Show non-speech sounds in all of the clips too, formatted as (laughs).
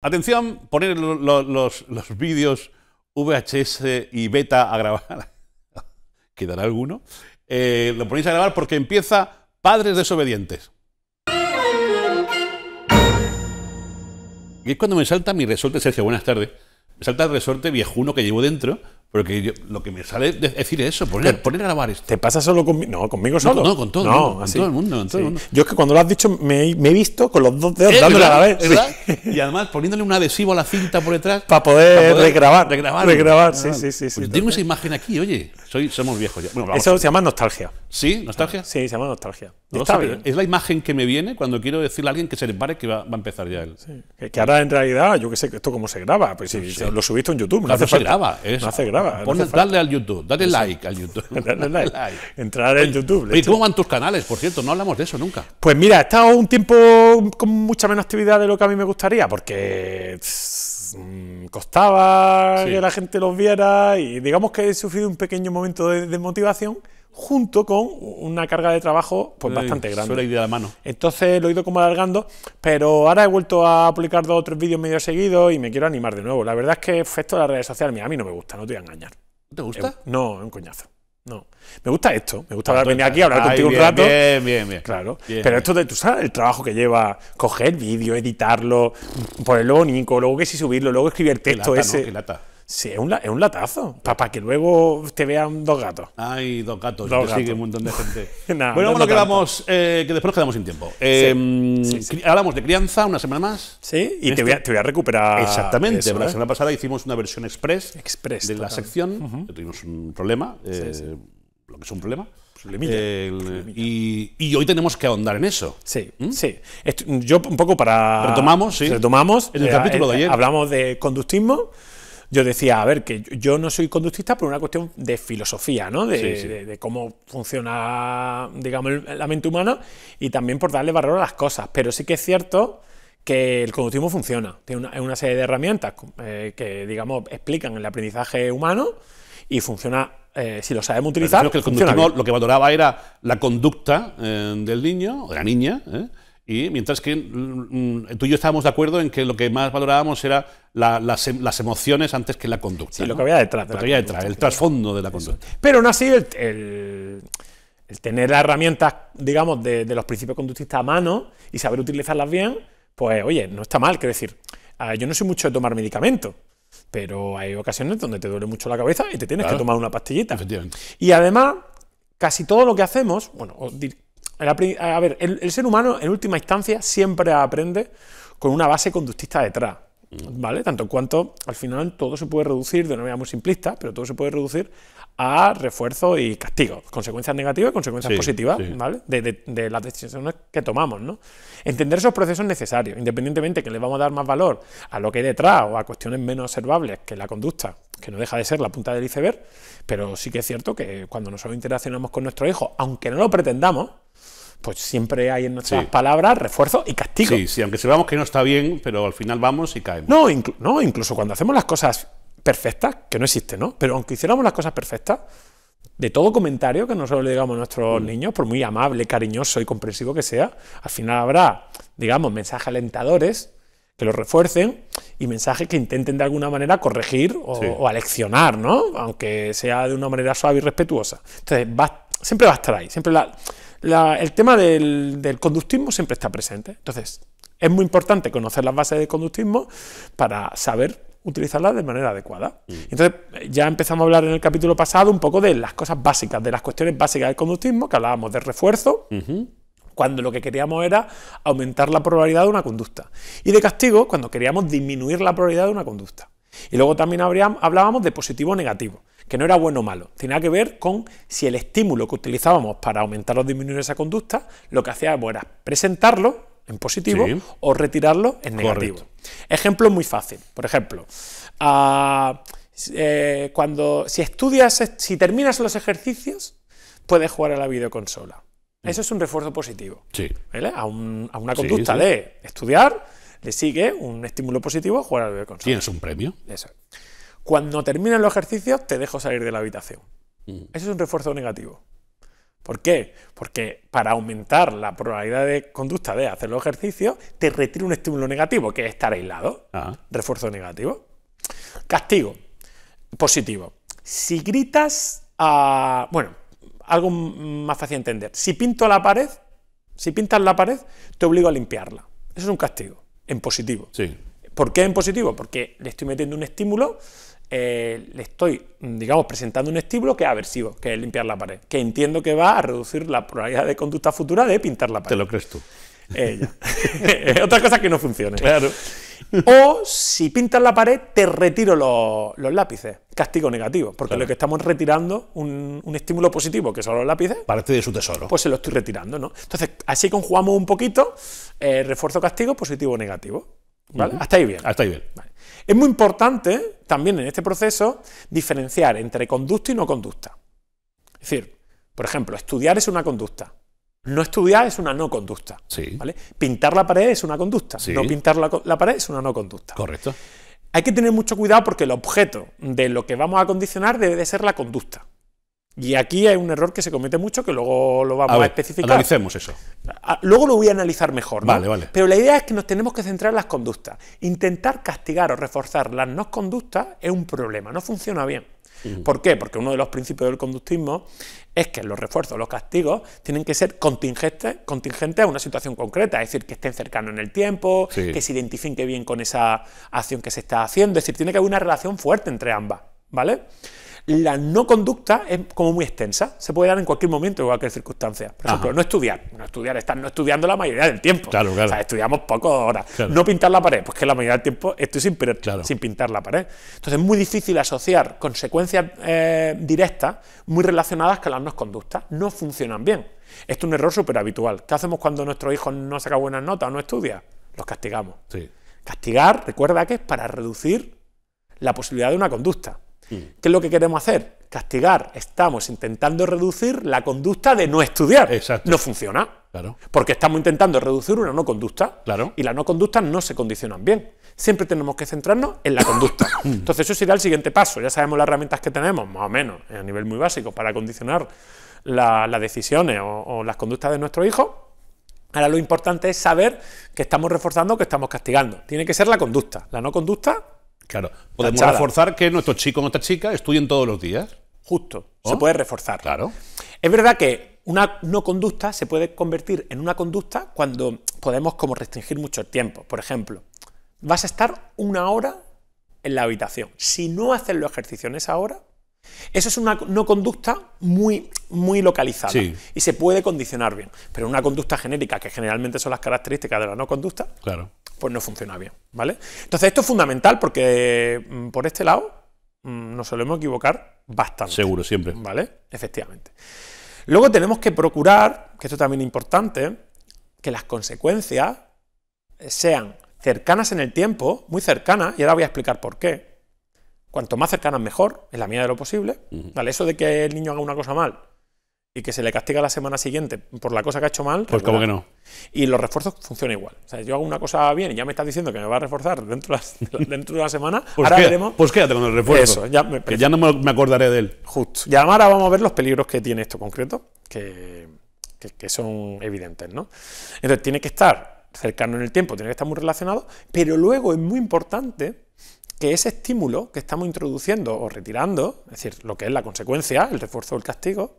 Atención, poner los, vídeos VHS y beta a grabar. (laughs) ¿Quedará alguno? Eh, lo ponéis a grabar porque empieza Padres desobedientes. Y es cuando me salta mi resorte, Sergio, buenas tardes. Me salta el resorte viejuno que llevo dentro porque lo que me sale es decir eso, poner, a grabar esto. ¿Te pasa solo conmigo? No, conmigo solo. No, con todo. todo el mundo. Yo es que cuando lo has dicho me, he visto con los dos dedos dándole a la vez. Y además poniéndole un adhesivo a la cinta por detrás. Para poder, regrabar. Regrabar. regrabar sí, ah, sí, sí, pues tengo esa imagen aquí, oye. somos viejos ya. eso se llama nostalgia. ¿Sí? ¿Nostalgia? Sí, se llama nostalgia. Es la imagen que me viene cuando quiero decirle a alguien que se le pare que va, a empezar ya él. Que, ahora en realidad, yo que sé, esto cómo se graba. Pues si lo subiste en YouTube, no, hace, No hace graba dale al YouTube, dale like al YouTube. (laughs) Entrar en YouTube. ¿Y cómo van tus canales, por cierto? No hablamos de eso nunca. Pues mira, he estado un tiempo con mucha menos actividad de lo que a mí me gustaría, porque mm, costaba que la gente los viera y digamos que he sufrido un pequeño momento de desmotivación junto con una carga de trabajo pues bastante grande. Suele ir de mano. Entonces lo he ido como alargando, pero ahora he vuelto a publicar dos o tres vídeos medio seguidos y me quiero animar de nuevo. La verdad es que efecto de las redes sociales mira, a mí no me gusta, no te voy a engañar. ¿Te gusta? Eh, no, es un coñazo. No. Me gusta esto. Me gusta ah, hablar, venir pues, aquí a hablar contigo un rato. Bien, bien, bien. Claro. Pero esto de, tú sabes, el trabajo que lleva coger vídeo, editarlo, ponerlo único, luego que si subirlo, luego escribir el texto lata, ese. lata. Sí, es un, es un latazo. Para que luego te vean dos gatos. Ay, dos gatos, dos gatos. un montón de gente. (laughs) Bueno, bueno, quedamos... Eh, que, después nos quedamos sin tiempo. Eh, mm, hablamos de crianza una semana más. Sí, y te voy, a, te voy, a, recuperar. Exactamente. La ¿eh? semana pasada hicimos una versión express, express de la sección. Tuvimos un problema, lo que es un problema. El, y, y, hoy tenemos que ahondar en eso. Sí, ¿Mm? sí. yo un poco para... Retomamos, sí. Retomamos. En el capítulo de ayer. Hablamos de conductismo yo decía, a ver, que yo no soy conductista por una cuestión de filosofía, ¿no? De, cómo funciona, digamos, la mente humana y también por darle valor a las cosas. Pero sí que es cierto que el conductismo funciona. Tiene una, serie de herramientas eh, que, digamos, explican el aprendizaje humano y funciona eh, si lo sabemos utilizar. lo que el conductismo lo que valoraba era la conducta eh, del niño o de la niña y mientras que mm, mm, tú y yo estábamos de acuerdo en que lo que más valorábamos era em, las, emociones antes que la conducta. Y lo que había detrás. lo que había detrás, el trasfondo de la conducta. Pero no así, el, tener las herramientas, digamos, de, los principios conductistas a mano y saber utilizarlas bien, pues oye, no está mal, que decir, yo no soy mucho de tomar medicamento Pero hay ocasiones donde te duele mucho la cabeza y te tienes que tomar una pastillita. Y además, casi todo lo que hacemos, bueno, a ver, el, ser humano en última instancia siempre aprende con una base conductista detrás, ¿vale? Tanto en cuanto al final todo se puede reducir, de una manera muy simplista, pero todo se puede reducir a refuerzo y castigo, consecuencias negativas y consecuencias positivas, ¿vale? De, las decisiones que tomamos, ¿no? Entender esos procesos es necesario, independientemente que le vamos a dar más valor a lo que hay detrás o a cuestiones menos observables que la conducta, que no deja de ser la punta del iceberg, pero sí que es cierto que cuando nosotros interaccionamos con nuestro hijo, aunque no lo pretendamos, pues siempre hay en nuestras palabras refuerzo y castigo. Sí, sí, aunque sepamos que no está bien, pero al final vamos y caemos. No, no incluso cuando hacemos las cosas perfectas, que no existe, ¿no? Pero aunque hiciéramos las cosas perfectas, de todo comentario que nosotros le digamos a nuestros mm. niños, por muy amable, cariñoso y comprensivo que sea, al final habrá, digamos, mensajes alentadores que lo refuercen y mensajes que intenten de alguna manera corregir o, aleccionar, ¿no? Aunque sea de una manera suave y respetuosa. Entonces, va, siempre va a estar ahí. Siempre el tema del, conductismo siempre está presente. Entonces, es muy importante conocer las bases del conductismo para saber utilizarlas de manera adecuada. Mm. Entonces, ya empezamos a hablar en el capítulo pasado un poco de las cosas básicas, de las cuestiones básicas del conductismo, que hablábamos de refuerzo cuando lo que queríamos era aumentar la probabilidad de una conducta. Y de castigo, cuando queríamos disminuir la probabilidad de una conducta. Y luego también hablábamos de positivo o negativo, que no era bueno o malo. Tenía que ver con si el estímulo que utilizábamos para aumentar o disminuir esa conducta, lo que hacíamos era presentarlo en positivo o retirarlo en negativo. Ejemplo muy fácil. Por ejemplo, ah, eh, cuando si estudias, si terminas los ejercicios, puedes jugar a la videoconsola. Eso es un refuerzo positivo. Sí. A, una conducta de estudiar le sigue un estímulo positivo jugar al videoconsola. Tienes un premio. Cuando terminan los ejercicios, te dejo salir de la habitación. Mm. Eso es un refuerzo negativo. ¿Por qué? Porque para aumentar la probabilidad de conducta de hacer los ejercicios, te retira un estímulo negativo, que es estar aislado. Ah. Refuerzo negativo. Castigo. Positivo. Si gritas a. Bueno, algo más fácil de entender. Si pinto la pared, si pintas la pared, te obligo a limpiarla. Eso es un castigo, en positivo. Sí. ¿Por qué en positivo? Porque le estoy metiendo un estímulo, eh, le estoy, mm, digamos, presentando un estímulo que es aversivo, que es limpiar la pared, que entiendo que va a reducir la probabilidad de conducta futura de pintar la pared. Te lo crees tú. Ella. (laughs) Otras cosas que no funcione Claro. O si pintas la pared, te retiro los, lápices. Castigo negativo. Porque lo que estamos retirando, un, estímulo positivo, que son los lápices. Parte de su tesoro. Pues se lo estoy retirando, ¿no? Entonces, así conjugamos un poquito eh, refuerzo castigo, positivo negativo. Hasta ahí bien. bien. Es muy importante también en este proceso diferenciar entre conducta y no conducta. Es decir, por ejemplo, estudiar es una conducta. No estudiar es una no conducta. ¿vale? Pintar la pared es una conducta. No pintar la, pared es una no conducta. Correcto. Hay que tener mucho cuidado porque el objeto de lo que vamos a condicionar debe de ser la conducta. Y aquí hay un error que se comete mucho que luego lo vamos a, especificar. Analicemos eso. Ah, luego lo voy a analizar mejor. Vale, vale. Pero la idea es que nos tenemos que centrar en las conductas. Intentar castigar o reforzar las no conductas es un problema, no funciona bien. ¿Por qué? Porque uno de los principios del conductismo es que los refuerzos, los castigos, tienen que ser contingentes, contingentes a una situación concreta, es decir, que estén cercanos en el tiempo, que se identifique bien con esa acción que se está haciendo, es decir, tiene que haber una relación fuerte entre ambas, ¿vale? la no conducta es como muy extensa, se puede dar en cualquier momento, en cualquier circunstancia. Por ejemplo, no estudiar. No estudiar, están no estudiando la mayoría del tiempo. Claro, claro. O sea, estudiamos pocas horas. No pintar la pared, pues que la mayoría del tiempo estoy sin, sin pintar la pared. Entonces es muy difícil asociar consecuencias eh, directas muy relacionadas con las no conductas. No funcionan bien. Esto es un error súper habitual. ¿Qué hacemos cuando nuestro hijo no saca buenas notas o no estudia? Los castigamos. Castigar, recuerda que es para reducir la posibilidad de una conducta. ¿Qué es lo que queremos hacer? Castigar. Estamos intentando reducir la conducta de no estudiar. No funciona. Porque estamos intentando reducir una no conducta. Claro. Y las no conductas no se condicionan bien. Siempre tenemos que centrarnos en la conducta. (coughs) Entonces, eso sería el siguiente paso. Ya sabemos las herramientas que tenemos, más o menos, a nivel muy básico, para condicionar las decisiones o, o las conductas de nuestro hijo. Ahora lo importante es saber que estamos reforzando o que estamos castigando. Tiene que ser la conducta. La no conducta Claro, podemos reforzar que nuestros chicos, nuestras chicas estudien todos los días. Justo, se puede reforzar. Claro. Es verdad que una no conducta se puede convertir en una conducta cuando podemos como restringir mucho el tiempo. Por ejemplo, vas a estar una hora en la habitación. Si no haces los ejercicios en esa hora, eso es una no conducta muy, muy localizada y se puede condicionar bien. Pero una conducta genérica, que generalmente son las características de la no conducta, claro pues no funciona bien, ¿vale? Entonces esto es fundamental porque mm, por este lado mm, nos solemos equivocar bastante. Seguro, siempre. ¿Vale? Efectivamente. Luego tenemos que procurar, que esto también es importante, que las consecuencias sean cercanas en el tiempo, muy cercanas, y ahora voy a explicar por qué. Cuanto más cercanas mejor, en la medida de lo posible. ¿Vale? Eso de que el niño haga una cosa mal y que se le castiga la semana siguiente por la cosa que ha hecho mal. Pues como que no. Y los refuerzos funcionan igual. O sea, yo hago una cosa bien y ya me estás diciendo que me va a reforzar dentro de la, (laughs) dentro de la semana. pues ahora veremos. Pues quédate con el refuerzo. ya ya no me acordaré de él. Justo. Y ahora vamos a ver los peligros que tiene esto concreto, que, son evidentes, ¿no? Entonces tiene que estar cercano en el tiempo, tiene que estar muy relacionado, pero luego es muy importante que ese estímulo que estamos introduciendo o retirando, es decir, lo que es la consecuencia, el refuerzo o el castigo,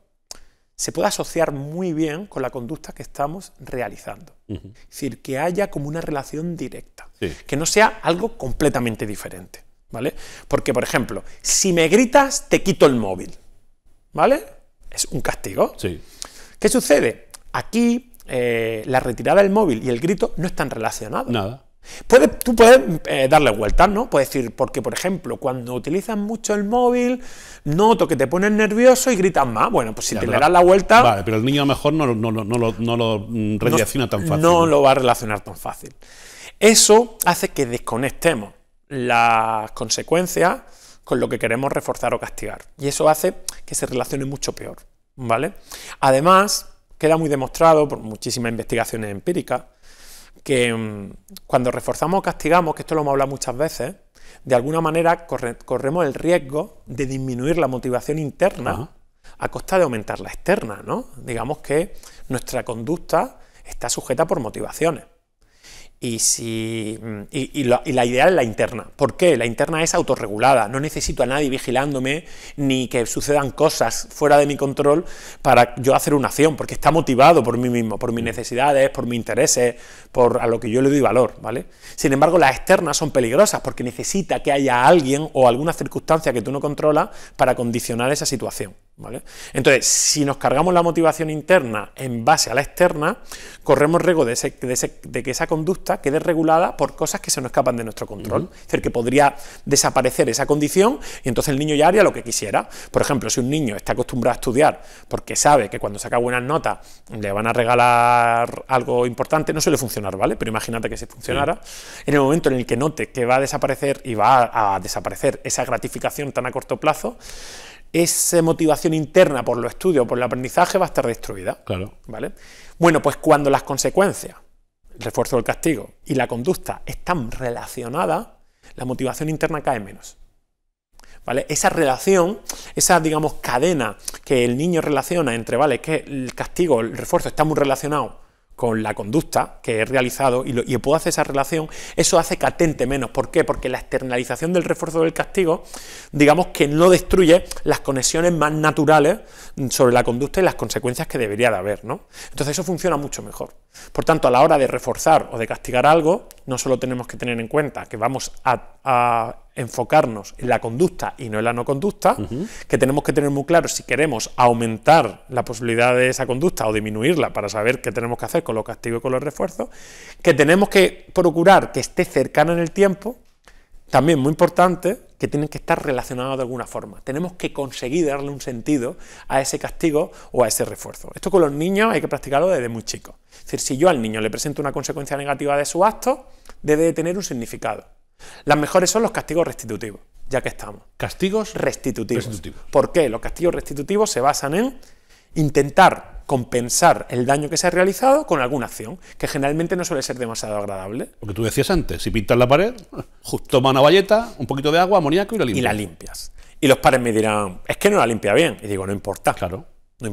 se puede asociar muy bien con la conducta que estamos realizando. Es decir, que haya como una relación directa, que no sea algo completamente diferente, ¿vale? Porque, por ejemplo, si me gritas, te quito el móvil, ¿vale? Es un castigo. Sí. ¿Qué sucede? Aquí eh, la retirada del móvil y el grito no están relacionados. Nada tú puedes eh, darle vueltas, ¿no? Puedes decir, porque por ejemplo, cuando utilizas mucho el móvil, noto que te pones nervioso y gritas más. Bueno, pues si te le das la vuelta... Vale, pero el niño a lo mejor no, no lo mm, relaciona tan fácil. No lo va a relacionar tan fácil. Eso hace que desconectemos las consecuencias con lo que queremos reforzar o castigar. Y eso hace que se relacione mucho peor, ¿vale? Además, queda muy demostrado por muchísimas investigaciones empíricas que mm, cuando reforzamos o castigamos, que esto lo hemos hablado muchas veces, de alguna manera corremos el riesgo de disminuir la motivación interna a costa de aumentar la externa, ¿no? Digamos que nuestra conducta está sujeta por motivaciones y, si, mm, y, la, idea la, ideal es la interna. ¿Por qué? La interna es autorregulada, no necesito a nadie vigilándome ni que sucedan cosas fuera de mi control para yo hacer una acción, porque está motivado por mí mismo, por mis necesidades, por mis intereses, por a lo que yo le doy valor, ¿vale? Sin embargo, las externas son peligrosas porque necesita que haya alguien o alguna circunstancia que tú no controlas para condicionar esa situación. ¿Vale? Entonces, si nos cargamos la motivación interna en base a la externa, corremos riesgo de, que esa conducta quede regulada por cosas que se nos escapan de nuestro control. Es decir, que podría desaparecer esa condición y entonces el niño ya haría lo que quisiera. Por ejemplo, si un niño está acostumbrado a estudiar porque sabe que cuando saca buenas notas le van a regalar algo importante, no suele funcionar, ¿vale? Pero imagínate que se funcionara, en el momento en el que note que va a desaparecer y va a desaparecer esa gratificación tan a corto plazo, esa motivación interna por los estudios, por el aprendizaje, va a estar destruida. Claro. ¿Vale? Bueno, pues cuando las consecuencias, el refuerzo del castigo y la conducta están relacionadas, la motivación interna cae menos. ¿Vale? Esa relación, esa, digamos, cadena que el niño relaciona entre, vale, que el castigo, el refuerzo está muy relacionado con la conducta que he realizado y, puedo hacer esa relación, eso hace catente menos. ¿Por qué? Porque la externalización del refuerzo del castigo, digamos que no destruye las conexiones más naturales sobre la conducta y las consecuencias que debería de haber, ¿no? Entonces eso funciona mucho mejor. Por tanto, a la hora de reforzar o de castigar algo, no solo tenemos que tener en cuenta que vamos a enfocarnos en la conducta y no en la no conducta, que tenemos que tener muy claro si queremos aumentar la posibilidad de esa conducta o disminuirla para saber qué tenemos que hacer con los castigos y con los refuerzos, que tenemos que procurar que esté cercana en el tiempo, también muy importante, que tienen que estar relacionados de alguna forma. Tenemos que conseguir darle un sentido a ese castigo o a ese refuerzo. Esto con los niños hay que practicarlo desde muy chicos. Es decir, si yo al niño le presento una consecuencia negativa de su acto, debe tener un significado. Las mejores son los castigos restitutivos, ya que estamos. Castigos restitutivos. ¿Por qué? Los castigos restitutivos se basan en intentar compensar el daño que se ha realizado con alguna acción, que generalmente no suele ser demasiado agradable. Lo que tú decías antes, si pintas la pared, toma una valleta, un poquito de agua, amoníaco y la limpias. Y la limpias. Y los pares me dirán, es que no la limpia bien. Y digo, no importa. Claro.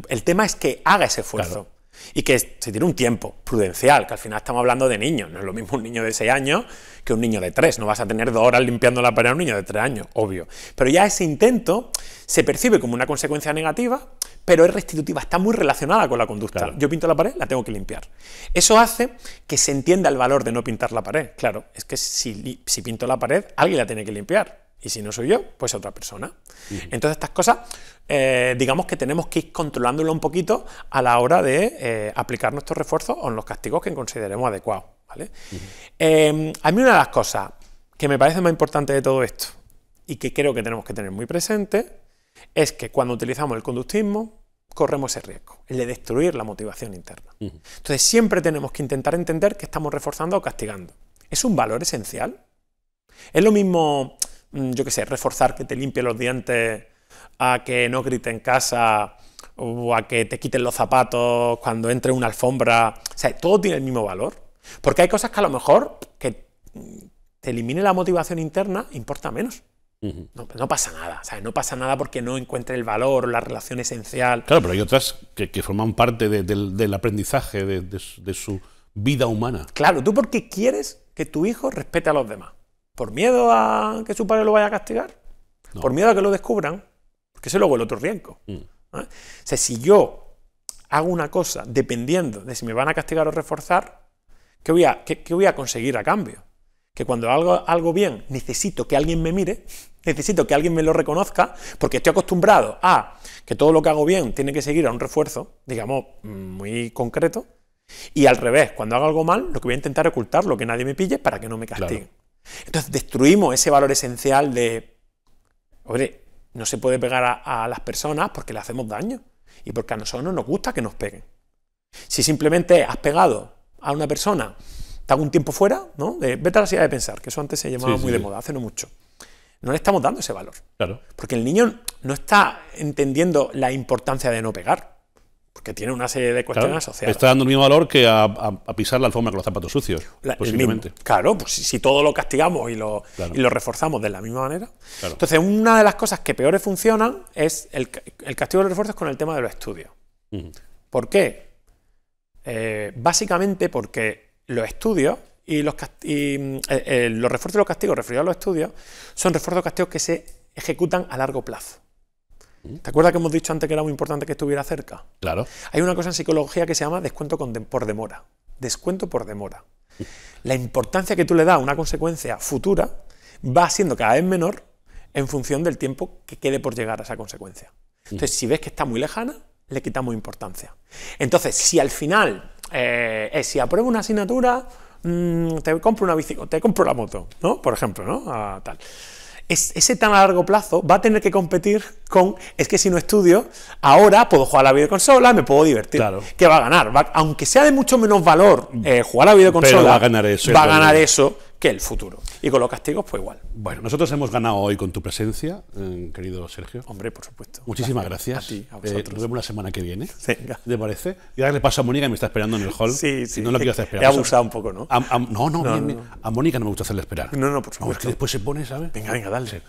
El tema es que haga ese esfuerzo y que se tiene un tiempo prudencial, que al final estamos hablando de niños, no es lo mismo un niño de 6 años que un niño de 3, no vas a tener dos horas limpiando la pared a un niño de 3 años, obvio. Pero ya ese intento se percibe como una consecuencia negativa, pero es restitutiva, está muy relacionada con la conducta. Yo pinto la pared, la tengo que limpiar. Eso hace que se entienda el valor de no pintar la pared. Claro, es que si pinto la pared, alguien la tiene que limpiar. Y si no soy yo, pues otra persona. Entonces estas cosas, eh, digamos que tenemos que ir controlándolo un poquito a la hora de eh, aplicar nuestros refuerzos o en los castigos que consideremos adecuados. Em, a mí una de las cosas que me parece más importante de todo esto y que creo que tenemos que tener muy presente es que cuando utilizamos el conductismo corremos ese riesgo, el de destruir la motivación interna. Entonces siempre tenemos que intentar entender que estamos reforzando o castigando. Es un valor esencial. Es lo mismo Mm, yo qué sé, reforzar que te limpie los dientes, a que no grite en casa, o a que te quiten los zapatos cuando entre una alfombra. O sea, todo tiene el mismo valor. Porque hay cosas que a lo mejor que mm, te elimine la motivación interna importa menos. Pues no, pasa nada, No pasa nada porque no encuentre el valor, la relación esencial. Claro, pero hay otras que, forman parte del aprendizaje, de, de su vida humana. Claro, tú porque quieres que tu hijo respete a los demás. ¿Por miedo a que su padre lo vaya a castigar? ¿Por miedo a que lo descubran? Porque ese luego el otro riesgo. Mm. O sea, si yo hago una cosa dependiendo de si me van a castigar o reforzar, ¿qué voy a, voy a conseguir a cambio? Que cuando hago algo bien necesito que alguien me mire, (laughs) necesito que alguien me lo reconozca, porque estoy acostumbrado a que todo lo que hago bien tiene que seguir a un refuerzo, digamos, muy concreto, y al revés, cuando hago algo mal, lo que voy a intentar ocultar, lo que nadie me pille para que no me castiguen. Entonces destruimos ese valor esencial de, hombre, no se puede pegar a, las personas porque le hacemos daño y porque a nosotros no nos gusta que nos peguen. Si simplemente has pegado a una persona, está un tiempo fuera, ¿no? vete a la ciudad de pensar, que eso antes se llamaba muy de moda, hace no mucho. No le estamos dando ese valor. Claro. Porque el niño no está entendiendo la importancia de no pegar que tiene una serie de cuestiones sociales. asociadas. Está dando el mismo valor que a, pisar la alfombra con los zapatos sucios, posiblemente. claro, pues si, todo lo castigamos y lo, reforzamos de la misma manera. Entonces, una de las cosas que peores funcionan es el, castigo de los refuerzos con el tema de los estudios. ¿Por qué? Eh, básicamente porque los estudios y los, mm, eh, eh, los refuerzos de los castigos referidos a los estudios son refuerzos castigos que se ejecutan a largo plazo. ¿Te acuerdas que hemos dicho antes que era muy importante que estuviera cerca? Claro. Hay una cosa en psicología que se llama descuento por demora. Descuento por demora. La importancia que tú le das a una consecuencia futura va siendo cada vez menor en función del tiempo que quede por llegar a esa consecuencia. Entonces, si ves que está muy lejana, le quitamos importancia. Entonces, si al final, eh, si apruebo una asignatura, mm, te compro una bicicleta, te compro la moto, ¿no? Por ejemplo, ¿no? Ah, tal ese tan a largo plazo va a tener que competir con, es que si no estudio, ahora puedo jugar a la videoconsola, me puedo divertir. Claro. Que va a ganar, aunque sea de mucho menos valor eh, jugar a la videoconsola, va ganar eso. Va a ganar eso que el futuro. Y con los castigos, pues igual. Bueno, nosotros hemos ganado hoy con tu presencia, eh, querido Sergio. Hombre, por supuesto. Muchísimas gracias. A eh, nos vemos la semana que viene. Venga. ¿Te parece? Y ahora le paso a Mónica, que me está esperando en el hall. Sí, sí. no lo quiero hacer esperar. He abusado un poco, ¿no? no, no, A Mónica no me gusta hacerle esperar. No, no, por supuesto. que después se pone, ¿sabes? Venga, venga, dale.